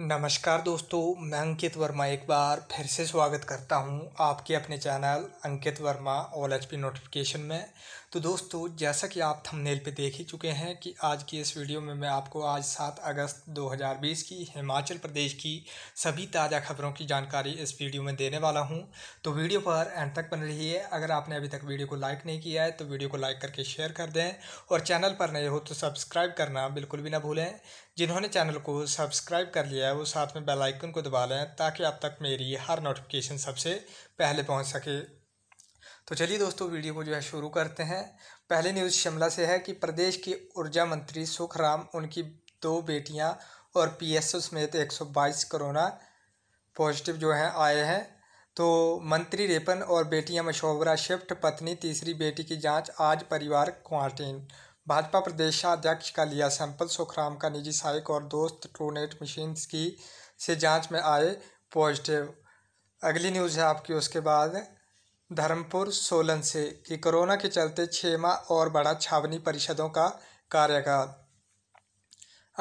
नमस्कार दोस्तों मैं अंकित वर्मा एक बार फिर से स्वागत करता हूं आपके अपने channel Ankit Verma all H P notification में तो दोस्तों जैसा कि आप थंबनेल पे देख ही चुके हैं कि आज की इस वीडियो में मैं आपको आज सात अगस्त 2020 की हिमाचल प्रदेश की सभी ताज़ा खबरों की जानकारी इस वीडियो में देने वाला हूँ तो वीडियो पर एंड तक बन रही है अगर आपने अभी तक वीडियो को लाइक नहीं किया है तो वीडियो को लाइक करके शेयर कर दें और चैनल पर नए हो तो सब्सक्राइब करना बिल्कुल भी ना भूलें जिन्होंने चैनल को सब्सक्राइब कर लिया है वो साथ में बेल आइकन को दबा लें ताकि आप तक मेरी हर नोटिफिकेशन सबसे पहले पहुंच सके तो चलिए दोस्तों वीडियो को जो है शुरू करते हैं पहले न्यूज़ शिमला से है कि प्रदेश के ऊर्जा मंत्री सुखराम उनकी दो बेटियां और पीएसओ समेत एक कोरोना पॉजिटिव जो हैं आए हैं तो मंत्री रेपन और बेटियां मशोबरा शिफ्ट पत्नी तीसरी बेटी की जांच आज परिवार क्वारंटीन भाजपा प्रदेशाध्यक्ष का लिया सैंपल सुखराम का निजी सहायक और दोस्त ट्रूनेट मशीन की से जांच में आए पॉजिटिव अगली न्यूज़ है आपकी उसके बाद धर्मपुर सोलन से कि कोरोना के चलते छः माह और बड़ा छावनी परिषदों का कार्यकाल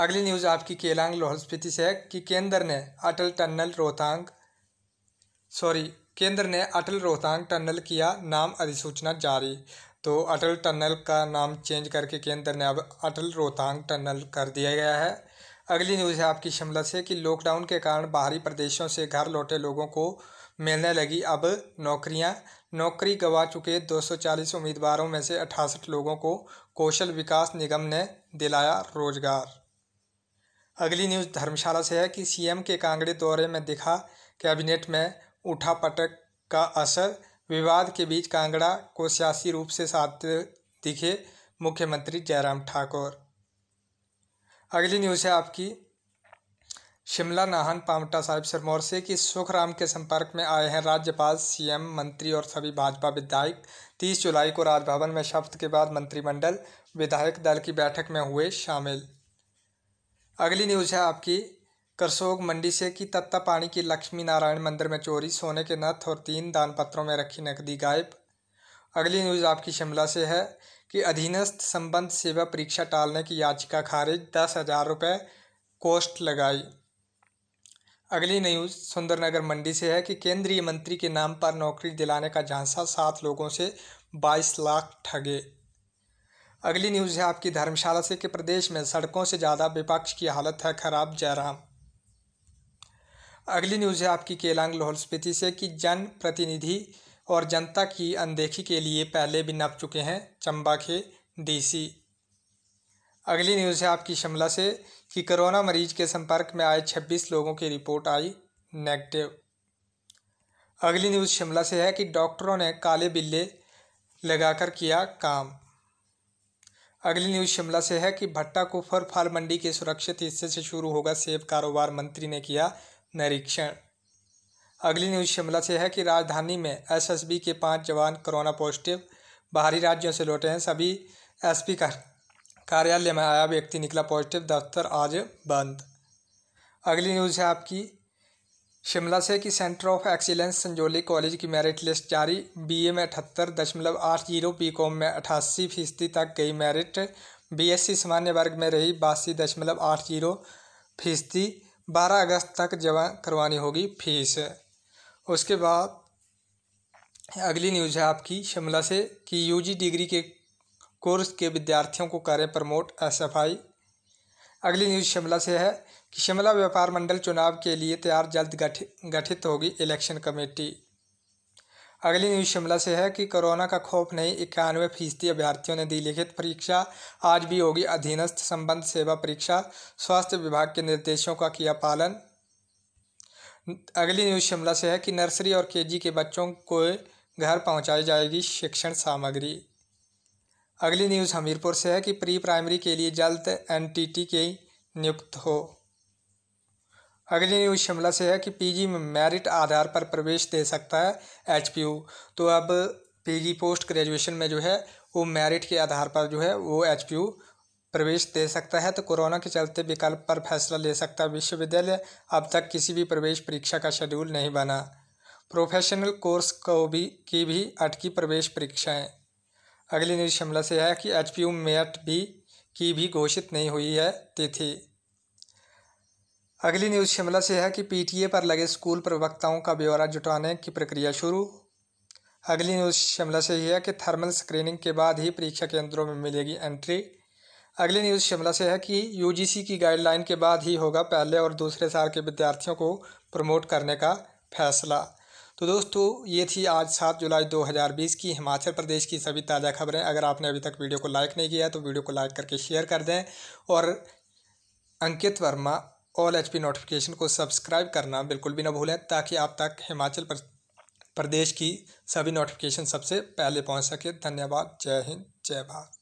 अगली न्यूज़ आपकी केलांग लाहौल स्पीति से है कि केंद्र ने अटल टनल रोहतांग सॉरी केंद्र ने अटल रोहतांग टनल किया नाम अधिसूचना जारी तो अटल टनल का नाम चेंज करके केंद्र ने अब अटल रोहतांग टनल कर दिया गया है अगली न्यूज़ है आपकी शिमला से कि लॉकडाउन के कारण बाहरी प्रदेशों से घर लौटे लोगों को मिलने लगी अब नौकरियां नौकरी गंवा चुके 240 उम्मीदवारों में से अठासठ लोगों को कौशल विकास निगम ने दिलाया रोजगार अगली न्यूज़ धर्मशाला से है कि सीएम के कांगड़े दौरे में दिखा कैबिनेट में उठा पटक का असर विवाद के बीच कांगड़ा को सियासी रूप से साथ दिखे मुख्यमंत्री जयराम ठाकुर अगली न्यूज़ है आपकी शिमला नाहन पामटा साहिब सिरमौर से कि सुखराम के संपर्क में आए हैं राज्यपाल सीएम मंत्री और सभी भाजपा विधायक 30 जुलाई को राजभवन में शपथ के बाद मंत्रिमंडल विधायक दल की बैठक में हुए शामिल अगली न्यूज़ है आपकी करसोग मंडी से की तत्ता पानी की लक्ष्मी नारायण मंदिर में चोरी सोने के नथ और तीन दान पत्रों में रखी नकदी गायब अगली न्यूज़ आपकी शिमला से है कि अधीनस्थ संबंध सेवा परीक्षा टालने की याचिका खारिज दस हज़ार रुपये कोस्ट लगाई अगली न्यूज़ सुंदरनगर मंडी से है कि केंद्रीय मंत्री के नाम पर नौकरी दिलाने का झांसा सात लोगों से बाईस लाख ठगे अगली न्यूज़ है आपकी धर्मशाला से कि प्रदेश में सड़कों से ज़्यादा विपक्ष की हालत है खराब जयराम अगली न्यूज़ है आपकी केलांग लाहौल स्पीति से कि जन प्रतिनिधि और जनता की अनदेखी के लिए पहले भी नप चुके हैं चंबा के डीसी अगली न्यूज़ है आपकी शिमला से कि कोरोना मरीज के संपर्क में आए 26 लोगों की रिपोर्ट आई नेगेटिव अगली न्यूज़ शिमला से है कि डॉक्टरों ने काले बिल्ले लगाकर किया काम अगली न्यूज़ शिमला से है कि भट्टा कुफर फल मंडी के सुरक्षित हिस्से से शुरू होगा सेब कारोबार मंत्री ने किया निरीक्षण अगली न्यूज शिमला से है कि राजधानी में एसएसबी के पांच जवान कोरोना पॉजिटिव बाहरी राज्यों से लौटे हैं सभी एसपी का कार्यालय में आया व्यक्ति निकला पॉजिटिव दफ्तर आज बंद अगली न्यूज़ है आपकी शिमला से कि centre of excellence Sanjauli college की मेरिट लिस्ट जारी बीए में अठहत्तर दशमलव आठ जीरो बी कॉम में अठासी फीसदी तक गई मेरिट बीएससी सामान्य वर्ग में रही बासी दशमलव आठ जीरो फीसदी बारह अगस्त तक जमा करवानी होगी फीस उसके बाद अगली न्यूज है आपकी शिमला से कि यूजी डिग्री के कोर्स के विद्यार्थियों को करें प्रमोट एसएफआई अगली न्यूज शिमला से है कि शिमला व्यापार मंडल चुनाव के लिए तैयार जल्द गठित गठित होगी इलेक्शन कमेटी अगली न्यूज शिमला से है कि कोरोना का खौफ नहीं इक्यानवे फीसदी अभ्यर्थियों ने दी लिखित परीक्षा आज भी होगी अधीनस्थ संबंध सेवा परीक्षा स्वास्थ्य विभाग के निर्देशों का किया पालन अगली न्यूज शिमला से है कि नर्सरी और केजी के बच्चों को घर पहुंचाई जाएगी शिक्षण सामग्री अगली न्यूज़ हमीरपुर से है कि प्री प्राइमरी के लिए जल्द एन के नियुक्त हो अगली न्यूज़ शिमला से है कि पीजी में मेरिट आधार पर प्रवेश दे सकता है एचपीयू तो अब पीजी पोस्ट ग्रेजुएशन में जो है वो मेरिट के आधार पर जो है वो एचपीयू प्रवेश दे सकता है तो कोरोना के चलते विकल्प पर फैसला ले सकता है विश्वविद्यालय अब तक किसी भी प्रवेश परीक्षा का शेड्यूल नहीं बना प्रोफेशनल कोर्स को भी की भी अटकी प्रवेश परीक्षाएँ अगली न्यूज़ शिमला से है कि एच पी मेट भी की भी घोषित नहीं हुई है तिथि अगली न्यूज़ शिमला से है कि पीटीए पर लगे स्कूल प्रवक्ताओं का ब्यौरा जुटाने की प्रक्रिया शुरू अगली न्यूज़ शिमला से ही है कि थर्मल स्क्रीनिंग के बाद ही परीक्षा केंद्रों में मिलेगी एंट्री अगली न्यूज़ शिमला से है कि यूजीसी की गाइडलाइन के बाद ही होगा पहले और दूसरे साल के विद्यार्थियों को प्रमोट करने का फैसला तो दोस्तों ये थी आज सात जुलाई 2020 की हिमाचल प्रदेश की सभी ताज़ा खबरें अगर आपने अभी तक वीडियो को लाइक नहीं किया तो वीडियो को लाइक करके शेयर कर दें और Ankit Verma all H notification को सब्सक्राइब करना बिल्कुल भी ना भूलें ताकि आप तक हिमाचल प्रदेश की सभी नोटिफिकेशन सबसे पहले पहुंच सके धन्यवाद जय हिंद जय भारत